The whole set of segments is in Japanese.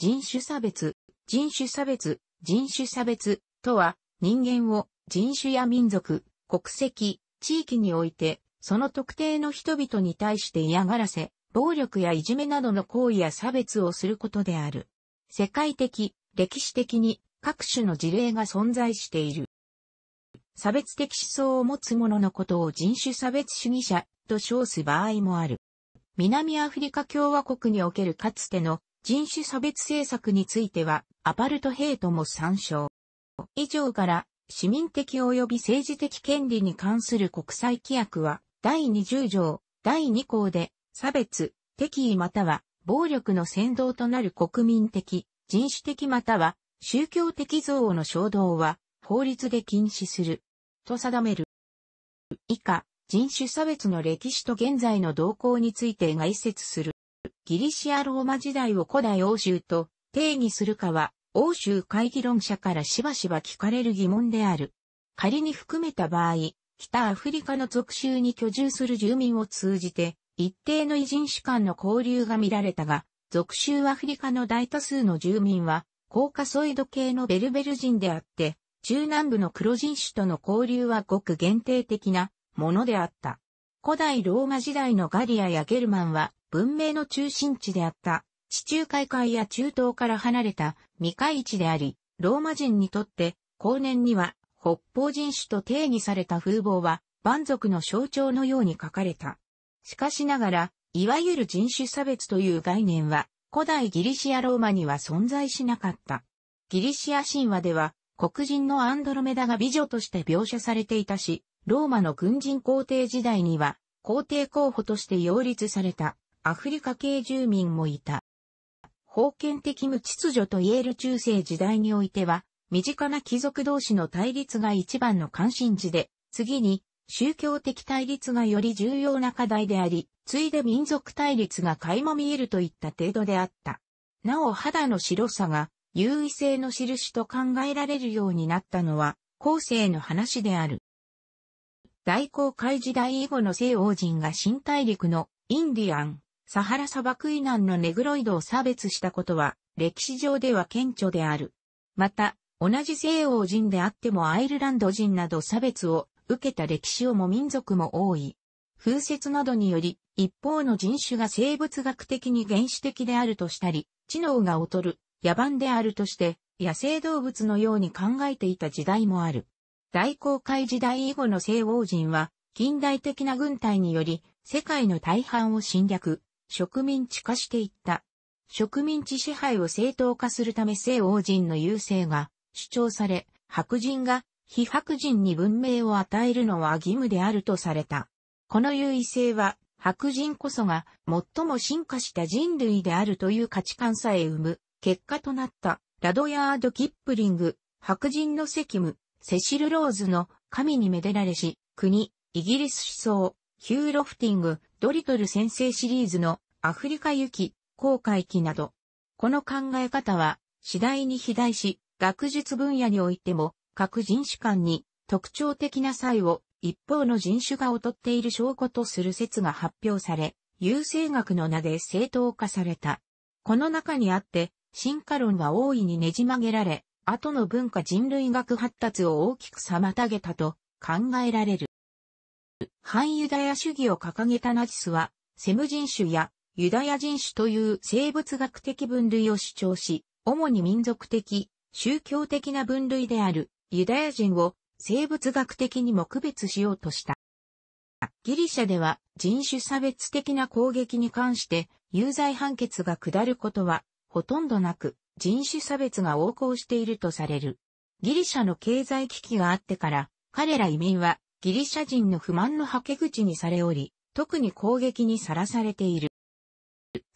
人種差別、人種差別、人種差別とは、人間を人種や民族、国籍、地域において、その特定の人々に対して嫌がらせ、暴力やいじめなどの行為や差別をすることである。世界的、歴史的に各種の事例が存在している。差別的思想を持つ者のことを人種差別主義者と称す場合もある。南アフリカ共和国におけるかつての人種差別政策については、アパルトヘイトも参照。以上から、市民的及び政治的権利に関する国際規約は、第20条、第2項で、差別、敵意または、暴力の扇動となる国民的、人種的または、宗教的憎悪の衝動は、法律で禁止する。と定める。以下、人種差別の歴史と現在の動向について概説する。ギリシアローマ時代を古代欧州と定義するかは、欧州会議論者からしばしば聞かれる疑問である。仮に含めた場合、北アフリカの属州に居住する住民を通じて、一定の異人種間の交流が見られたが、属州アフリカの大多数の住民は、高カソイド系のベルベル人であって、中南部の黒人種との交流はごく限定的なものであった。古代ローマ時代のガリアやゲルマンは文明の中心地であった地中海海や中東から離れた未開地であり、ローマ人にとって後年には北方人種と定義された風貌は蛮族の象徴のように書かれた。しかしながら、いわゆる人種差別という概念は古代ギリシアローマには存在しなかった。ギリシア神話では黒人のアンドロメダが美女として描写されていたし、ローマの軍人皇帝時代には皇帝候補として擁立された。アフリカ系住民もいた。封建的無秩序と言える中世時代においては、身近な貴族同士の対立が一番の関心事で、次に宗教的対立がより重要な課題であり、ついで民族対立が垣間見えるといった程度であった。なお肌の白さが優位性の印と考えられるようになったのは、後世の話である。大航海時代以後の西欧人が新大陸のインディアン、サハラ砂漠以南のネグロイドを差別したことは、歴史上では顕著である。また、同じ西欧人であってもアイルランド人など差別を受けた歴史をも民族も多い。風説などにより、一方の人種が生物学的に原始的であるとしたり、知能が劣る、野蛮であるとして、野生動物のように考えていた時代もある。大航海時代以後の西欧人は、近代的な軍隊により、世界の大半を侵略、植民地化していった。植民地支配を正当化するため西欧人の優勢が主張され、白人が非白人に文明を与えるのは義務であるとされた。この優位性は白人こそが最も進化した人類であるという価値観さえ生む結果となったラドヤード・キップリング、白人の責務、セシル・ローズの神にめでられし、国、イギリス思想、ヒューロフティング、ドリトル先生シリーズのアフリカ行き、航海機など。この考え方は次第に肥大し、学術分野においても各人種間に特徴的な際を一方の人種が劣っている証拠とする説が発表され、優生学の名で正当化された。この中にあって、進化論は大いにねじ曲げられ、後の文化人類学発達を大きく妨げたと考えられる。反ユダヤ主義を掲げたナチスは、セム人種やユダヤ人種という生物学的分類を主張し、主に民族的、宗教的な分類であるユダヤ人を生物学的にも区別しようとした。ギリシャでは人種差別的な攻撃に関して有罪判決が下ることはほとんどなく人種差別が横行しているとされる。ギリシャの経済危機があってから彼ら移民はギリシャ人の不満のはけ口にされおり、特に攻撃にさらされている。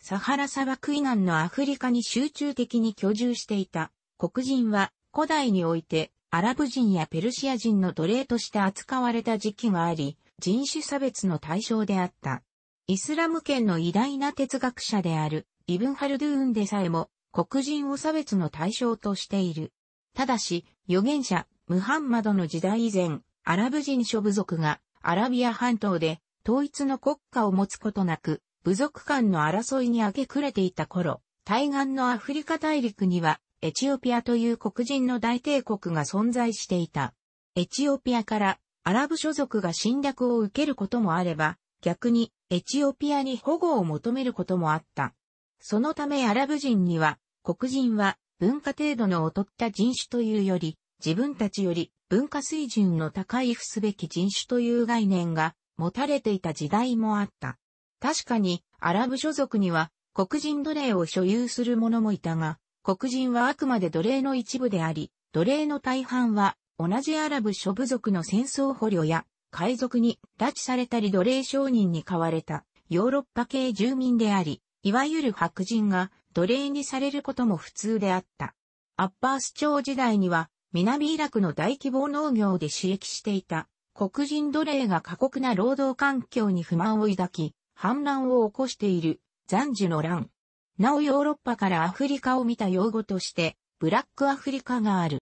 サハラ砂漠以南のアフリカに集中的に居住していた黒人は古代においてアラブ人やペルシア人の奴隷として扱われた時期があり、人種差別の対象であった。イスラム圏の偉大な哲学者であるイブンハルドゥーンでさえも黒人を差別の対象としている。ただし、預言者ムハンマドの時代以前、アラブ人諸部族がアラビア半島で統一の国家を持つことなく、部族間の争いに明け暮れていた頃、対岸のアフリカ大陸には、エチオピアという黒人の大帝国が存在していた。エチオピアからアラブ諸族が侵略を受けることもあれば、逆にエチオピアに保護を求めることもあった。そのためアラブ人には、黒人は文化程度の劣った人種というより、自分たちより文化水準の高い付すべき人種という概念が持たれていた時代もあった。確かにアラブ諸族には黒人奴隷を所有する者もいたが、黒人はあくまで奴隷の一部であり、奴隷の大半は同じアラブ諸部族の戦争捕虜や海賊に拉致されたり奴隷商人に買われたヨーロッパ系住民であり、いわゆる白人が奴隷にされることも普通であった。アッパース朝時代には南イラクの大規模農業で刺激していた黒人奴隷が過酷な労働環境に不満を抱き、反乱を起こしている残樹の乱。なおヨーロッパからアフリカを見た用語として、ブラックアフリカがある。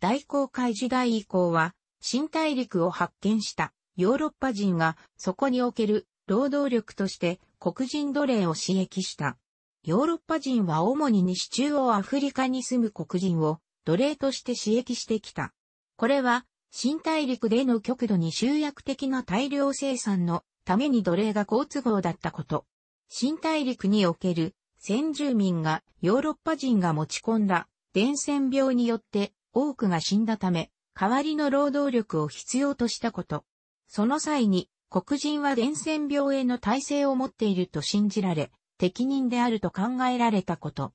大航海時代以降は、新大陸を発見したヨーロッパ人がそこにおける労働力として黒人奴隷を刺激した。ヨーロッパ人は主に西中央アフリカに住む黒人を奴隷として刺激してきた。これは、新大陸での極度に集約的な大量生産のために奴隷が好都合だったこと。新大陸における先住民がヨーロッパ人が持ち込んだ伝染病によって多くが死んだため、代わりの労働力を必要としたこと。その際に黒人は伝染病への耐性を持っていると信じられ、適任であると考えられたこと。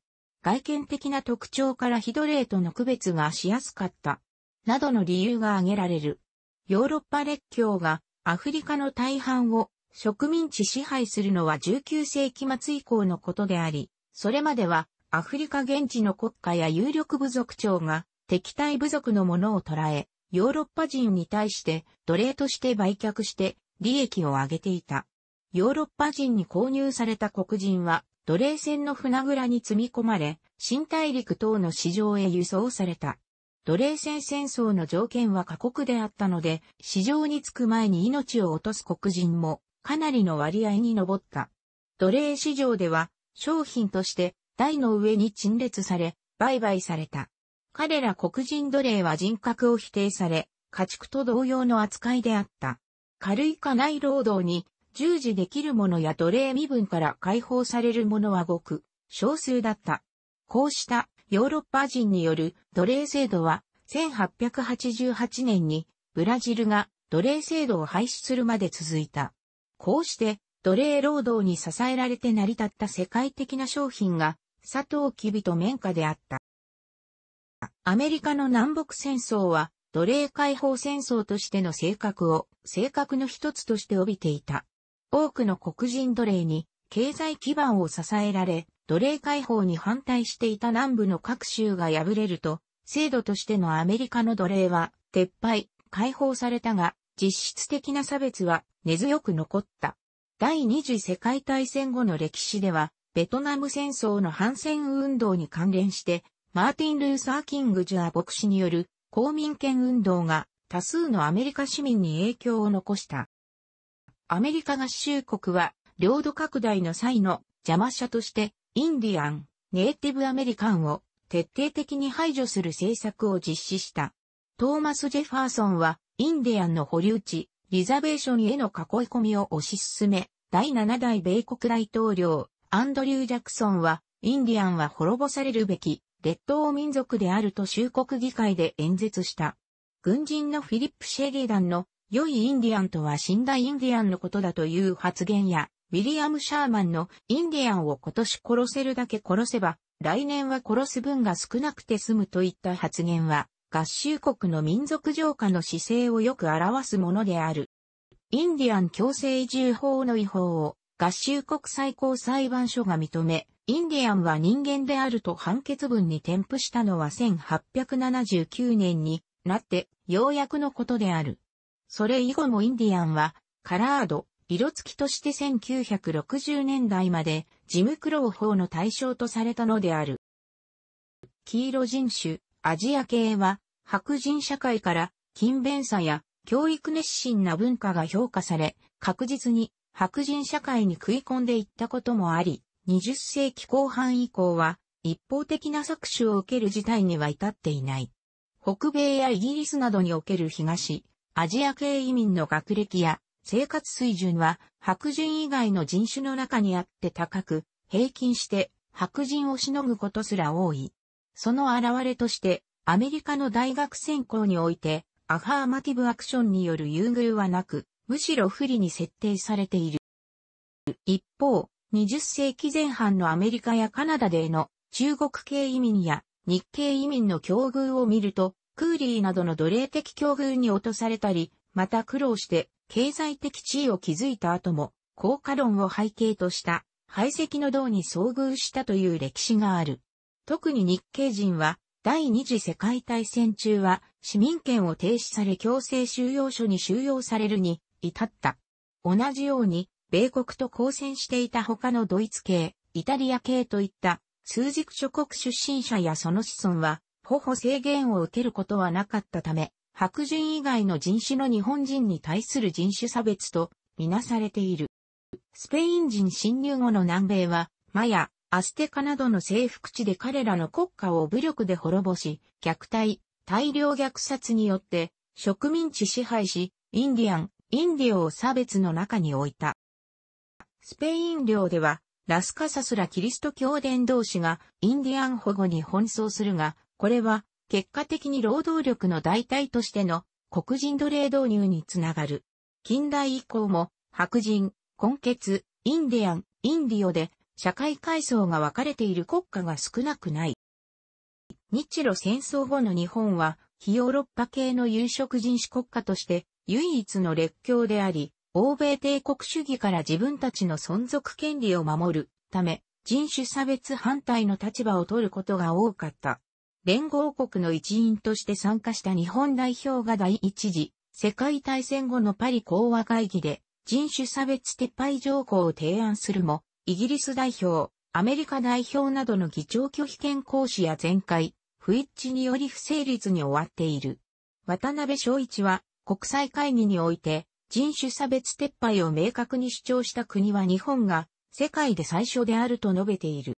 外見的な特徴からヒドレーとの区別がしやすかった、などの理由が挙げられる。ヨーロッパ列強がアフリカの大半を植民地支配するのは19世紀末以降のことであり、それまではアフリカ現地の国家や有力部族長が敵対部族のものを捕らえ、ヨーロッパ人に対して奴隷として売却して利益を上げていた。ヨーロッパ人に購入された黒人は奴隷船の船蔵に積み込まれ、新大陸等の市場へ輸送された。奴隷船戦争の条件は過酷であったので、市場に着く前に命を落とす黒人もかなりの割合に上った。奴隷市場では商品として台の上に陳列され、売買された。彼ら黒人奴隷は人格を否定され、家畜と同様の扱いであった。軽い家内労働に従事できる者や奴隷身分から解放される者はごく少数だった。こうしたヨーロッパ人による奴隷制度は1888年にブラジルが奴隷制度を廃止するまで続いた。こうして奴隷労働に支えられて成り立った世界的な商品が佐藤きびと綿花であった。アメリカの南北戦争は奴隷解放戦争としての性格を、性格の一つとして帯びていた。多くの黒人奴隷に経済基盤を支えられ、奴隷解放に反対していた南部の各州が敗れると、制度としてのアメリカの奴隷は撤廃、解放されたが、実質的な差別は根強く残った。第二次世界大戦後の歴史では、ベトナム戦争の反戦運動に関連して、マーティン・ルーサー・キング・ジュア牧師による公民権運動が多数のアメリカ市民に影響を残した。アメリカ合衆国は、領土拡大の際の邪魔者として、インディアン、ネイティブアメリカンを徹底的に排除する政策を実施した。トーマス・ジェファーソンは、インディアンの保留地、リザベーションへの囲い込みを推し進め、第7代米国大統領、アンドリュー・ジャクソンは、インディアンは滅ぼされるべき、列島民族であると州国議会で演説した。軍人のフィリップ・シェリーダンの良いインディアンとは死んだインディアンのことだという発言や、ウィリアム・シャーマンのインディアンを今年殺せるだけ殺せば、来年は殺す分が少なくて済むといった発言は、合衆国の民族浄化の姿勢をよく表すものである。インディアン強制移住法の違法を合衆国最高裁判所が認め、インディアンは人間であると判決文に添付したのは1879年になってようやくのことである。それ以後もインディアンは、カラード、色付きとして1960年代まで、ジムクロー法の対象とされたのである。黄色人種、アジア系は、白人社会から勤勉さや教育熱心な文化が評価され、確実に白人社会に食い込んでいったこともあり、20世紀後半以降は一方的な搾取を受ける事態には至っていない。北米やイギリスなどにおける東、アジア系移民の学歴や生活水準は白人以外の人種の中にあって高く、平均して白人をしのぐことすら多い。その現れとして、アメリカの大学選考において、アファーマティブアクションによる優遇はなく、むしろ不利に設定されている。一方、20世紀前半のアメリカやカナダでの中国系移民や日系移民の境遇を見ると、クーリーなどの奴隷的境遇に落とされたり、また苦労して経済的地位を築いた後も、効果論を背景とした排斥の道に遭遇したという歴史がある。特に日系人は、第二次世界大戦中は市民権を停止され強制収容所に収容されるに至った。同じように、米国と交戦していた他のドイツ系、イタリア系といった数軸諸国出身者やその子孫はほぼ制限を受けることはなかったため、白人以外の人種の日本人に対する人種差別とみなされている。スペイン人侵入後の南米は、マヤ、アステカなどの征服地で彼らの国家を武力で滅ぼし、虐待、大量虐殺によって植民地支配し、インディアン、インディオを差別の中に置いた。スペイン領では、ラスカサスラキリスト教伝道師がインディアン保護に奔走するが、これは、結果的に労働力の代替としての黒人奴隷導入につながる。近代以降も、白人、根血、インディアン、インディオで、社会階層が分かれている国家が少なくない。日露戦争後の日本は、非ヨーロッパ系の有色人種国家として唯一の列強であり、欧米帝国主義から自分たちの存続権利を守るため、人種差別反対の立場を取ることが多かった。連合国の一員として参加した日本代表が第一次世界大戦後のパリ講和会議で人種差別撤廃条項を提案するも、イギリス代表、アメリカ代表などの議長拒否権行使や全会、不一致により不成立に終わっている。渡辺昭一は国際会議において人種差別撤廃を明確に主張した国は日本が世界で最初であると述べている。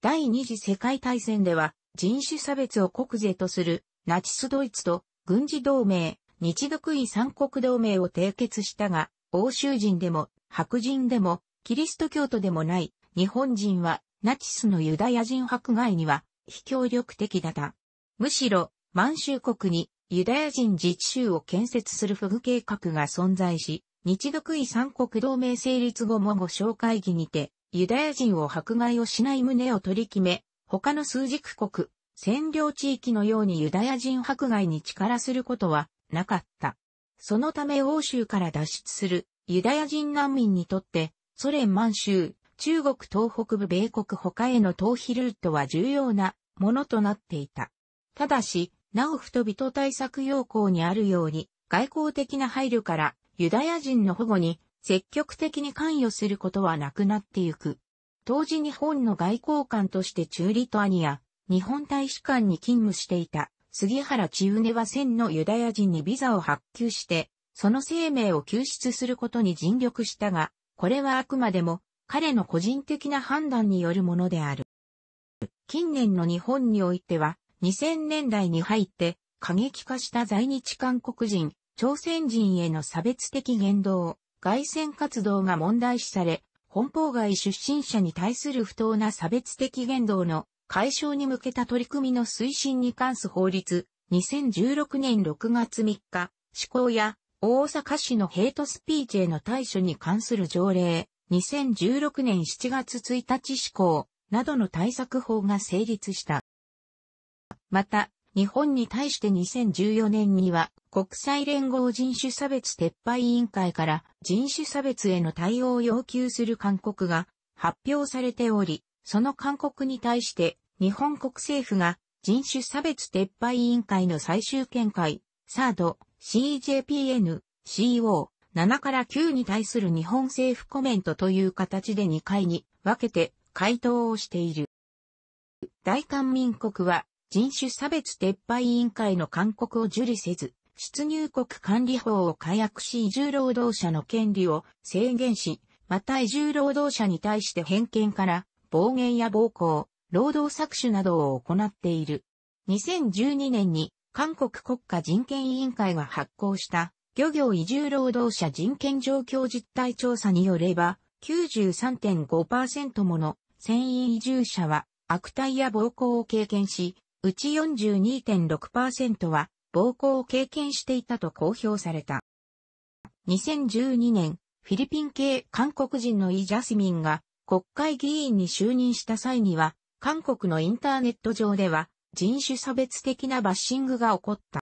第二次世界大戦では人種差別を国是とするナチスドイツと軍事同盟、日独位三国同盟を締結したが、欧州人でも白人でもキリスト教徒でもない日本人はナチスのユダヤ人迫害には非協力的だった。むしろ満州国にユダヤ人自治州を建設する不具計画が存在し、日独位三国同盟成立後も後紹介議にて、ユダヤ人を迫害をしない旨を取り決め、他の枢軸国、占領地域のようにユダヤ人迫害に力することはなかった。そのため欧州から脱出するユダヤ人難民にとってソ連満州、中国東北部米国他への逃避ルートは重要なものとなっていた。ただし、なお人対策要項にあるように外交的な配慮からユダヤ人の保護に積極的に関与することはなくなってゆく。当時日本の外交官として中リトアニア、日本大使館に勤務していた杉原千畝は1000のユダヤ人にビザを発給して、その生命を救出することに尽力したが、これはあくまでも彼の個人的な判断によるものである。近年の日本においては、2000年代に入って過激化した在日韓国人、朝鮮人への差別的言動、外戦活動が問題視され、本邦外出身者に対する不当な差別的言動の解消に向けた取り組みの推進に関す法律、2016年6月3日、施行や大阪市のヘイトスピーチへの対処に関する条例、2016年7月1日施行などの対策法が成立した。また、日本に対して2014年には国際連合人種差別撤廃委員会から人種差別への対応を要求する勧告が発表されており、その勧告に対して日本国政府が人種差別撤廃委員会の最終見解、サード、CJPN、CO、7から9に対する日本政府コメントという形で2回に分けて回答をしている。大韓民国は人種差別撤廃委員会の勧告を受理せず、出入国管理法を改悪し移住労働者の権利を制限し、また移住労働者に対して偏見から暴言や暴行、労働搾取などを行っている。2012年に韓国国家人権委員会が発行した漁業移住労働者人権状況実態調査によれば93.5%もの船員移住者は悪態や暴行を経験し、うち42.6%は暴行を経験していたと公表された。2012年、フィリピン系韓国人のイ・ジャスミンが国会議員に就任した際には、韓国のインターネット上では人種差別的なバッシングが起こった。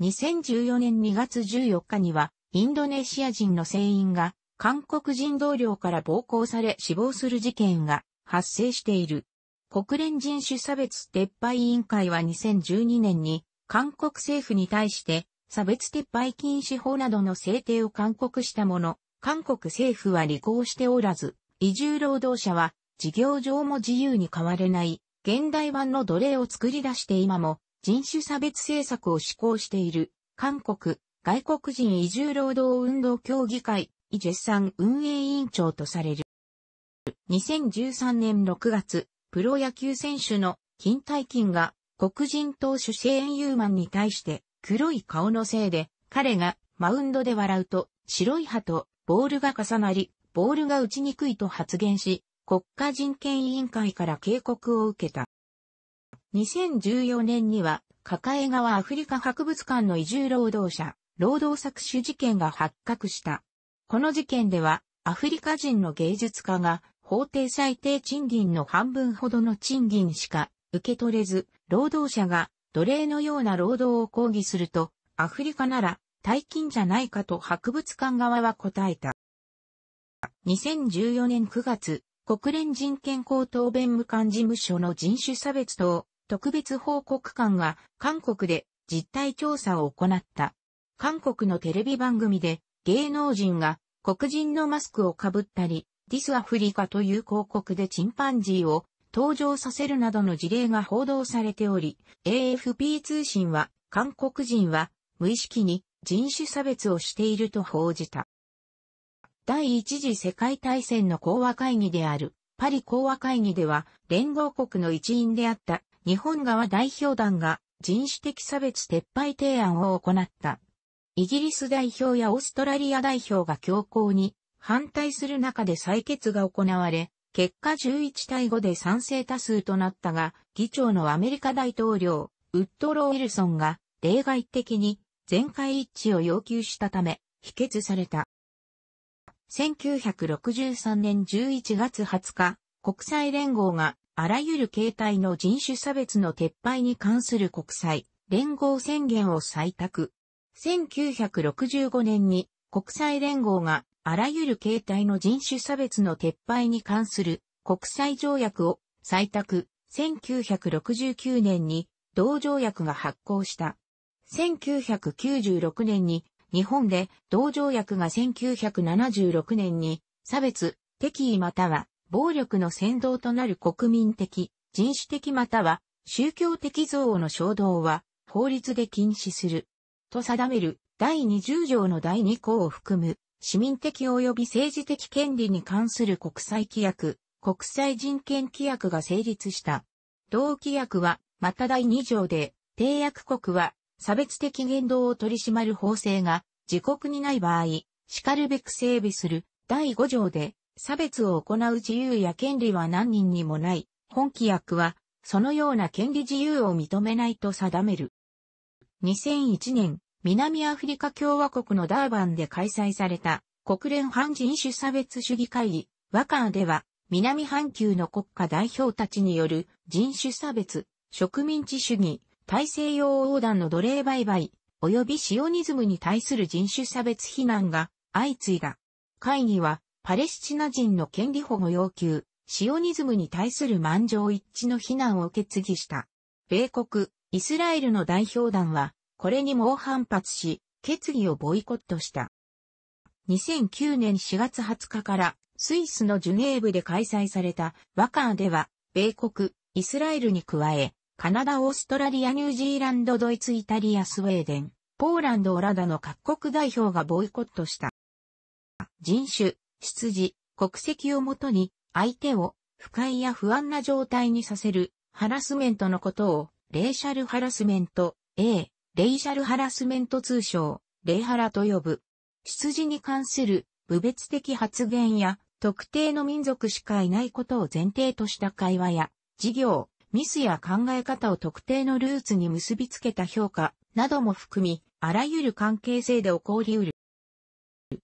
2014年2月14日には、インドネシア人の船員が韓国人同僚から暴行され死亡する事件が発生している。国連人種差別撤廃委員会は2012年に韓国政府に対して差別撤廃禁止法などの制定を勧告したもの、韓国政府は履行しておらず、移住労働者は事業上も自由に変われない現代版の奴隷を作り出して今も人種差別政策を施行している韓国外国人移住労働運動協議会イジェ運営委員長とされる。2013年6月、プロ野球選手の金大金が黒人投手シェーン・ユーマンに対して黒い顔のせいで彼がマウンドで笑うと白い歯とボールが重なりボールが打ちにくいと発言し国家人権委員会から警告を受けた。2014年には抱え川アフリカ博物館の移住労働者労働搾取事件が発覚した。この事件ではアフリカ人の芸術家が法定最低賃金の半分ほどの賃金しか受け取れず、労働者が奴隷のような労働を抗議すると、アフリカなら大金じゃないかと博物館側は答えた。2014年9月、国連人権高等弁務官事務所の人種差別等特別報告官が韓国で実態調査を行った。韓国のテレビ番組で芸能人が黒人のマスクをかぶったり、ディスアフリカという広告でチンパンジーを登場させるなどの事例が報道されており、AFP 通信は韓国人は無意識に人種差別をしていると報じた。第一次世界大戦の講和会議であるパリ講和会議では連合国の一員であった日本側代表団が人種的差別撤廃提案を行った。イギリス代表やオーストラリア代表が強硬に反対する中で採決が行われ、結果11対5で賛成多数となったが、議長のアメリカ大統領、ウッドロー・ウィルソンが例外的に全会一致を要求したため、否決された。1963年11月20日、国際連合があらゆる形態の人種差別の撤廃に関する国際連合宣言を採択。1965年に国際連合があらゆる形態の人種差別の撤廃に関する国際条約を採択、1969年に同条約が発効した。1996年に日本で同条約が1976年に差別、敵意または暴力の先導となる国民的、人種的または宗教的憎悪の衝動は法律で禁止する。と定める第20条の第2項を含む市民的及び政治的権利に関する国際規約、国際人権規約が成立した。同規約は、また第2条で、締約国は、差別的言動を取り締まる法制が、自国にない場合、しかるべく整備する、第5条で、差別を行う自由や権利は何人にもない、本規約は、そのような権利自由を認めないと定める。2001年、南アフリカ共和国のダーバンで開催された国連反人種差別主義会議、ワカーでは、南半球の国家代表たちによる人種差別、植民地主義、大西洋横断の奴隷売買、及びシオニズムに対する人種差別非難が相次いだ。会議は、パレスチナ人の権利保護要求、シオニズムに対する満場一致の非難を受け継ぎした。米国、イスラエルの代表団は、これに猛反発し、決議をボイコットした。2009年4月20日からスイスのジュネーブで開催されたワカーでは、米国、イスラエルに加え、カナダ、オーストラリア、ニュージーランド、ドイツ、イタリア、スウェーデン、ポーランド、オラダの各国代表がボイコットした。人種、出自、国籍をもとに、相手を不快や不安な状態にさせるハラスメントのことを、レーシャルハラスメント、A、レイシャルハラスメント通称、レイハラと呼ぶ。出自に関する無別的発言や特定の民族しかいないことを前提とした会話や事業、ミスや考え方を特定のルーツに結びつけた評価なども含み、あらゆる関係性で起こりうる。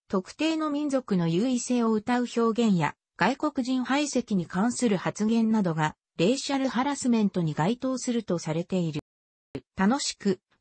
特定の民族の優位性を謳う表現や外国人排斥に関する発言などがレイシャルハラスメントに該当するとされている。楽しく